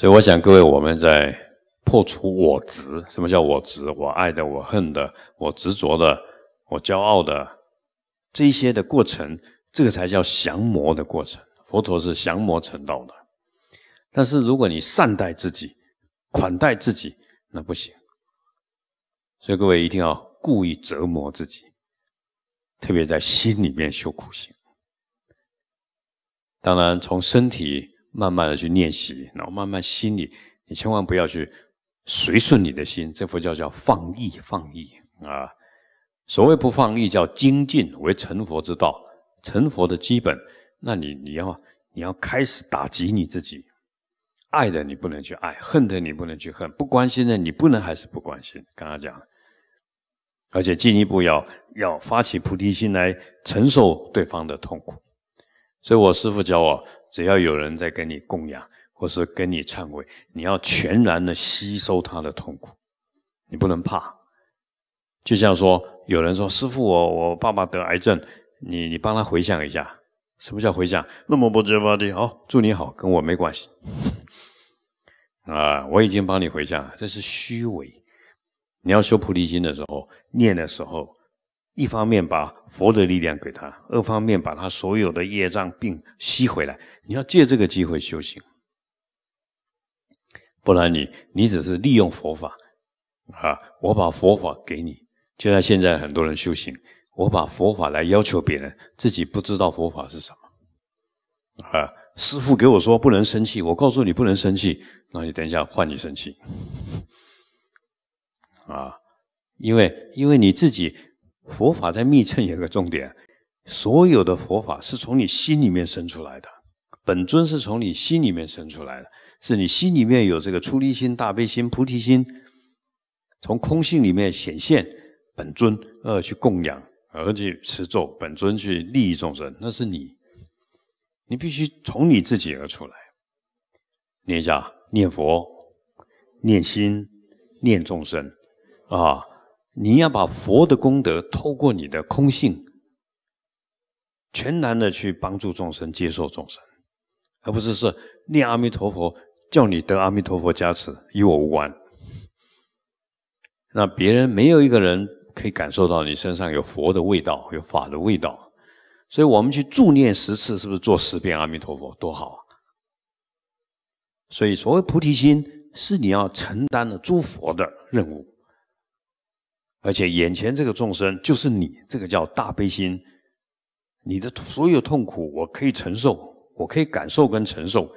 所以我想，各位，我们在破除我执。什么叫我执？我爱的，我恨的，我执着的，我骄傲的，这一些的过程，这个才叫降魔的过程。佛陀是降魔成道的。但是如果你善待自己，款待自己，那不行。所以各位一定要故意折磨自己，特别在心里面修苦行。当然，从身体。慢慢的去练习，然后慢慢心里，你千万不要去随顺你的心。这佛教叫放逸，放逸啊！所谓不放逸，叫精进为成佛之道，成佛的基本。那你你要你要开始打击你自己，爱的你不能去爱，恨的你不能去恨，不关心的你不能还是不关心。刚刚讲，而且进一步要要发起菩提心来承受对方的痛苦。所以我师父教我。只要有人在跟你供养，或是跟你忏悔，你要全然的吸收他的痛苦，你不能怕。就像说，有人说：“师傅，我我爸爸得癌症，你你帮他回想一下，什么叫回想那么不 o r 的 b 好，祝你好，跟我没关系。啊，我已经帮你回想了，这是虚伪。你要修菩提心的时候，念的时候。一方面把佛的力量给他，二方面把他所有的业障病吸回来。你要借这个机会修行，不然你你只是利用佛法啊！我把佛法给你，就像现在很多人修行，我把佛法来要求别人，自己不知道佛法是什么啊！师傅给我说不能生气，我告诉你不能生气，那你等一下换你生气 啊！因为因为你自己。佛法在密乘有个重点，所有的佛法是从你心里面生出来的，本尊是从你心里面生出来的，是你心里面有这个出离心、大悲心、菩提心，从空性里面显现本尊而去供养，而去持咒，本尊去利益众生，那是你，你必须从你自己而出来，念一下念佛、念心、念众生啊。你要把佛的功德透过你的空性，全然的去帮助众生、接受众生，而不是说念阿弥陀佛叫你得阿弥陀佛加持，与我无关。那别人没有一个人可以感受到你身上有佛的味道、有法的味道。所以，我们去助念十次，是不是做十遍阿弥陀佛多好？啊！所以，所谓菩提心，是你要承担了诸佛的任务。而且眼前这个众生就是你，这个叫大悲心。你的所有痛苦，我可以承受，我可以感受跟承受。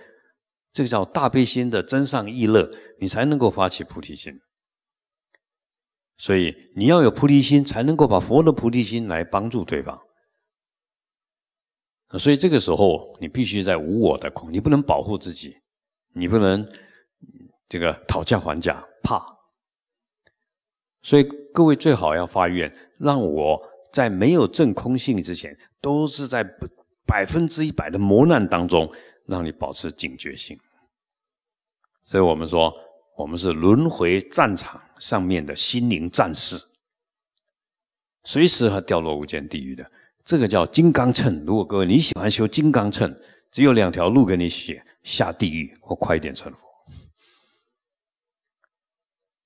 这个叫大悲心的真上意乐，你才能够发起菩提心。所以你要有菩提心，才能够把佛的菩提心来帮助对方。所以这个时候，你必须在无我的空，你不能保护自己，你不能这个讨价还价，怕。所以各位最好要发愿，让我在没有证空性之前，都是在百分之一百的磨难当中，让你保持警觉性。所以我们说，我们是轮回战场上面的心灵战士，随时会掉落无间地狱的。这个叫金刚秤。如果各位你喜欢修金刚秤，只有两条路给你选：下地狱或快点成佛。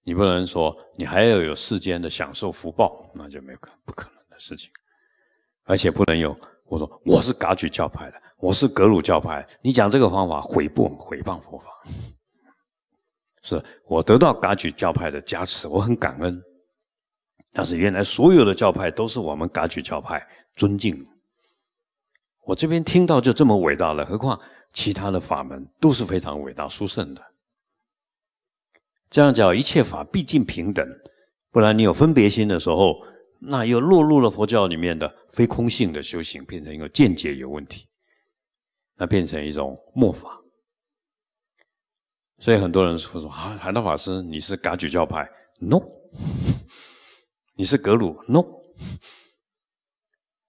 你不能说你还要有世间的享受福报，那就没有可不可能的事情，而且不能有我说我是噶举教派的，我是格鲁教派，你讲这个方法毁谤毁谤佛法，是我得到噶举教派的加持，我很感恩。但是原来所有的教派都是我们噶举教派尊敬，我这边听到就这么伟大了，何况其他的法门都是非常伟大殊胜的。这样讲，一切法毕竟平等，不然你有分别心的时候，那又落入了佛教里面的非空性的修行，变成一个见解有问题，那变成一种末法。所以很多人说说啊，海大法师，你是噶举教派？no，你是格鲁？no，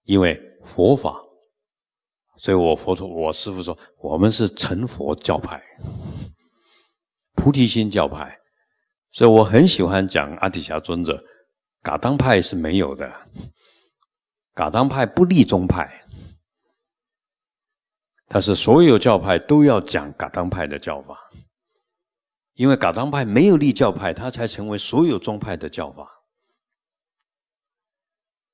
因为佛法，所以我佛陀我师父说，我们是成佛教派，菩提心教派。所以我很喜欢讲阿底峡尊者，噶当派是没有的，噶当派不立宗派，但是所有教派都要讲噶当派的教法，因为噶当派没有立教派，它才成为所有宗派的教法。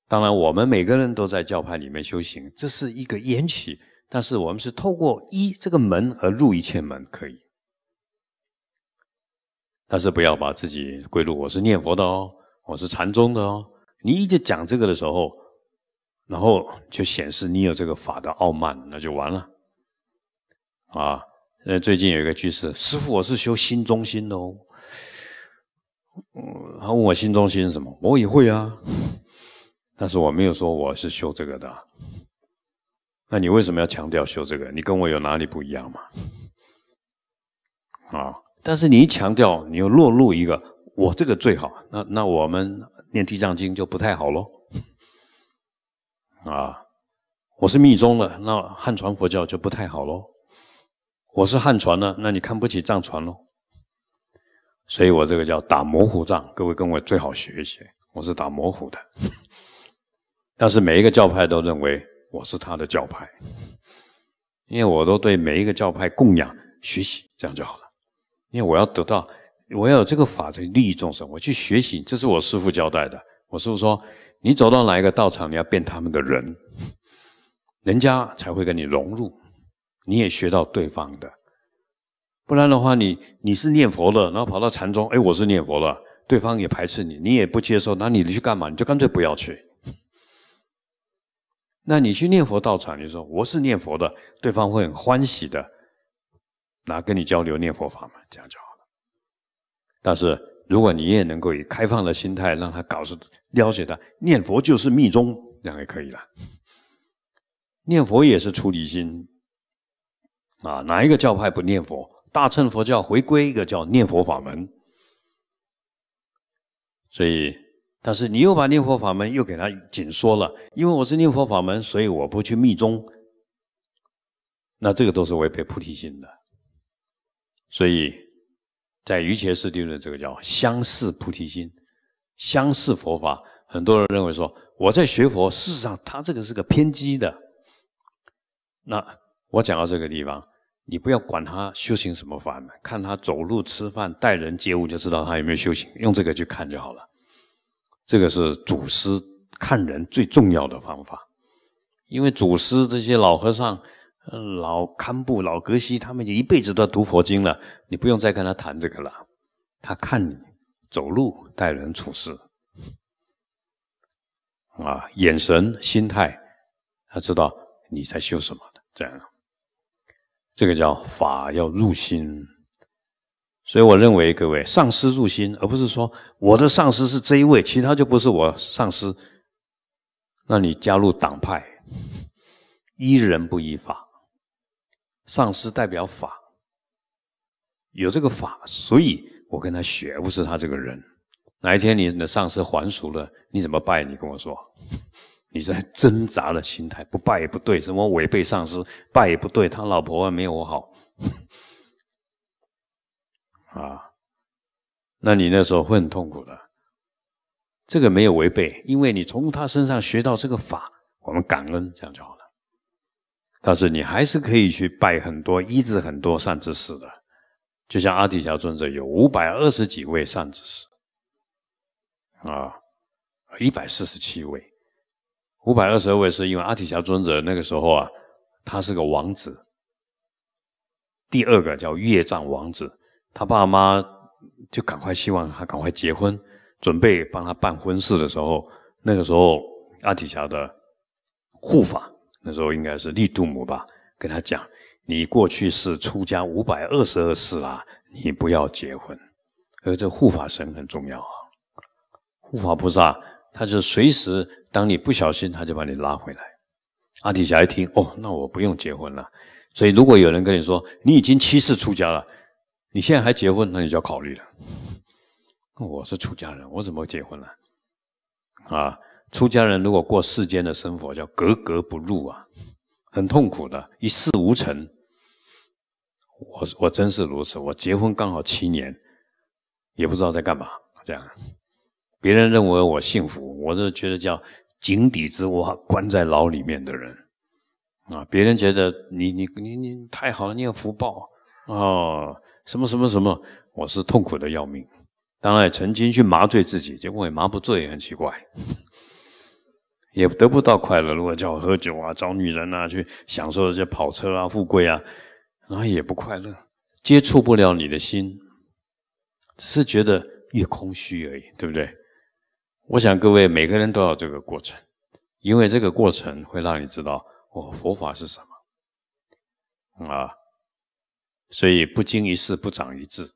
当然，我们每个人都在教派里面修行，这是一个缘起，但是我们是透过一这个门而入一切门，可以。但是不要把自己归入我是念佛的哦，我是禅宗的哦。你一直讲这个的时候，然后就显示你有这个法的傲慢，那就完了。啊，呃，最近有一个居士，师傅，我是修心中心的哦。嗯，他问我心中心是什么，我也会啊，但是我没有说我是修这个的。那你为什么要强调修这个？你跟我有哪里不一样吗？啊？但是你一强调，你又落入一个我这个最好，那那我们念《地藏经》就不太好喽。啊，我是密宗的，那汉传佛教就不太好喽。我是汉传的，那你看不起藏传喽。所以我这个叫打模糊仗，各位跟我最好学一学，我是打模糊的。但是每一个教派都认为我是他的教派，因为我都对每一个教派供养学习，这样就好了。因为我要得到，我要有这个法则利益众生，我去学习。这是我师父交代的。我师父说，你走到哪一个道场，你要变他们的人，人家才会跟你融入，你也学到对方的。不然的话，你你是念佛的，然后跑到禅宗，哎，我是念佛的，对方也排斥你，你也不接受，那你去干嘛？你就干脆不要去。那你去念佛道场，你说我是念佛的，对方会很欢喜的。那跟你交流念佛法嘛，这样就好了。但是如果你也能够以开放的心态，让他搞是了解他念佛就是密宗，这样也可以了。念佛也是出离心啊，哪一个教派不念佛？大乘佛教回归一个叫念佛法门。所以，但是你又把念佛法门又给他紧缩了，因为我是念佛法门，所以我不去密宗。那这个都是违背菩提心的。所以，在《瑜伽师定论》这个叫相似菩提心、相似佛法，很多人认为说我在学佛，事实上他这个是个偏激的。那我讲到这个地方，你不要管他修行什么法，看他走路、吃饭、待人接物，就知道他有没有修行，用这个去看就好了。这个是祖师看人最重要的方法，因为祖师这些老和尚。老堪布、老格西，他们就一辈子都要读佛经了。你不用再跟他谈这个了，他看你走路、待人处事，啊，眼神、心态，他知道你在修什么的。这样，这个叫法要入心。所以我认为，各位上师入心，而不是说我的上师是这一位，其他就不是我上师。那你加入党派，依人不依法。上师代表法，有这个法，所以我跟他学。不是他这个人，哪一天你的上师还俗了，你怎么拜？你跟我说，你在挣扎的心态，不拜也不对，什么违背上师，拜也不对，他老婆没有我好，啊，那你那时候会很痛苦的。这个没有违背，因为你从他身上学到这个法，我们感恩，这样就好。但是你还是可以去拜很多医治很多善知识的，就像阿底峡尊者有五百二十几位善知识，啊，一百四十七位，五百二十位是因为阿底峡尊者那个时候啊，他是个王子。第二个叫越战王子，他爸妈就赶快希望他赶快结婚，准备帮他办婚事的时候，那个时候阿底峡的护法。那时候应该是利度母吧，跟他讲：“你过去是出家五百二十二世啦，你不要结婚。”而这护法神很重要啊，护法菩萨他就随时当你不小心，他就把你拉回来。阿底峡一听：“哦，那我不用结婚了。”所以如果有人跟你说：“你已经七世出家了，你现在还结婚，那你就要考虑了。”我是出家人，我怎么结婚了？啊！出家人如果过世间的生活，叫格格不入啊，很痛苦的，一事无成。我我真是如此。我结婚刚好七年，也不知道在干嘛这样。别人认为我幸福，我是觉得叫井底之蛙，关在牢里面的人啊。别人觉得你你你你太好了，你有福报哦，什么什么什么，我是痛苦的要命。当然也曾经去麻醉自己，结果也麻醉不，也很奇怪。也得不到快乐。如果叫喝酒啊，找女人啊，去享受这些跑车啊、富贵啊，然后也不快乐，接触不了你的心，只是觉得越空虚而已，对不对？我想各位每个人都有这个过程，因为这个过程会让你知道哦，佛法是什么啊，所以不经一事不长一智。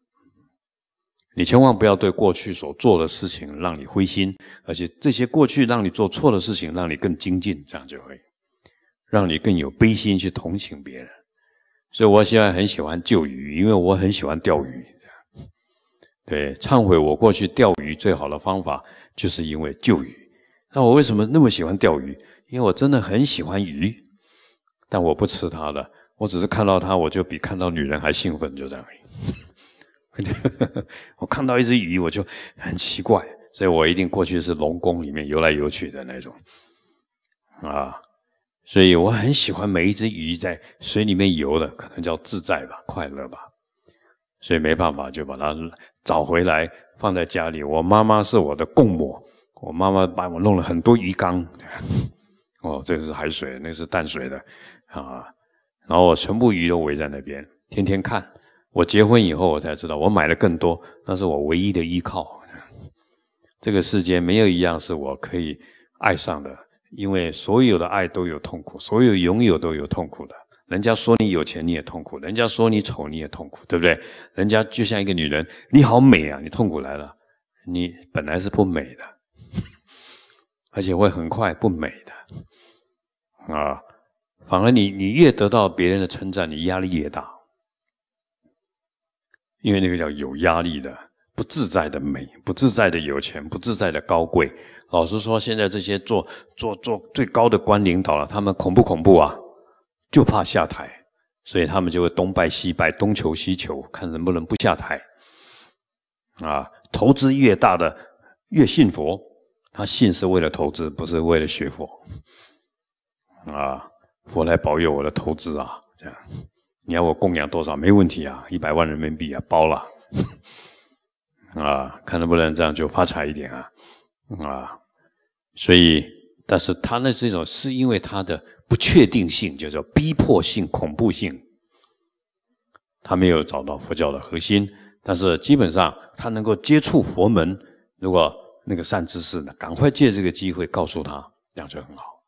你千万不要对过去所做的事情让你灰心，而且这些过去让你做错的事情让你更精进，这样就会让你更有悲心去同情别人。所以，我现在很喜欢旧鱼，因为我很喜欢钓鱼。对，忏悔我过去钓鱼最好的方法，就是因为旧鱼。那我为什么那么喜欢钓鱼？因为我真的很喜欢鱼，但我不吃它的，我只是看到它，我就比看到女人还兴奋，就这样。我看到一只鱼，我就很奇怪，所以我一定过去是龙宫里面游来游去的那种啊，所以我很喜欢每一只鱼在水里面游的，可能叫自在吧，快乐吧，所以没办法就把它找回来放在家里。我妈妈是我的供母，我妈妈帮我弄了很多鱼缸，哦，这个是海水，那个是淡水的啊，然后我全部鱼都围在那边，天天看。我结婚以后，我才知道，我买的更多，那是我唯一的依靠。这个世界没有一样是我可以爱上的，因为所有的爱都有痛苦，所有拥有都有痛苦的。人家说你有钱，你也痛苦；人家说你丑，你也痛苦，对不对？人家就像一个女人，你好美啊，你痛苦来了，你本来是不美的，而且会很快不美的啊。反而你，你越得到别人的称赞，你压力越大。因为那个叫有压力的、不自在的美、不自在的有钱、不自在的高贵。老实说，现在这些做做做最高的官领导了，他们恐不恐怖啊？就怕下台，所以他们就会东拜西拜、东求西求，看能不能不下台。啊，投资越大的越信佛，他信是为了投资，不是为了学佛。啊，佛来保佑我的投资啊，这样。你要我供养多少？没问题啊，一百万人民币啊，包了，啊，看能不能这样就发财一点啊，啊，所以，但是他那这种是因为他的不确定性，叫做逼迫性、恐怖性，他没有找到佛教的核心，但是基本上他能够接触佛门，如果那个善知识呢，赶快借这个机会告诉他，这样就很好，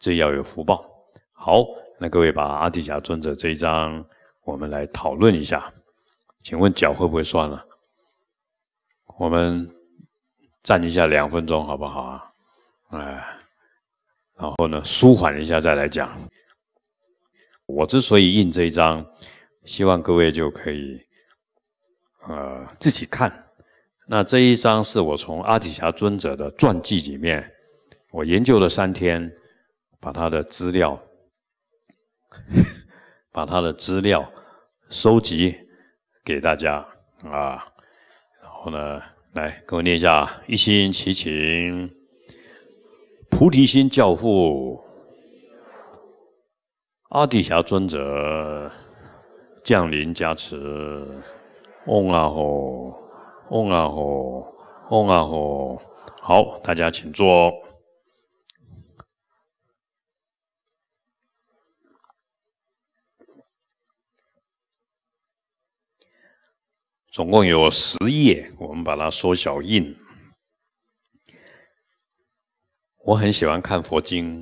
这要有福报，好。那各位把阿底峡尊者这一章，我们来讨论一下。请问脚会不会酸了？我们站一下两分钟好不好啊？哎，然后呢，舒缓一下再来讲。我之所以印这一章，希望各位就可以，呃，自己看。那这一章是我从阿底峡尊者的传记里面，我研究了三天，把他的资料。把他的资料收集给大家啊，然后呢，来跟我念一下：一心祈请菩提心教父阿底峡尊者降临加持，嗡啊吼，嗡啊吼，嗡啊吼。好，大家请坐。总共有十页，我们把它缩小印。我很喜欢看佛经。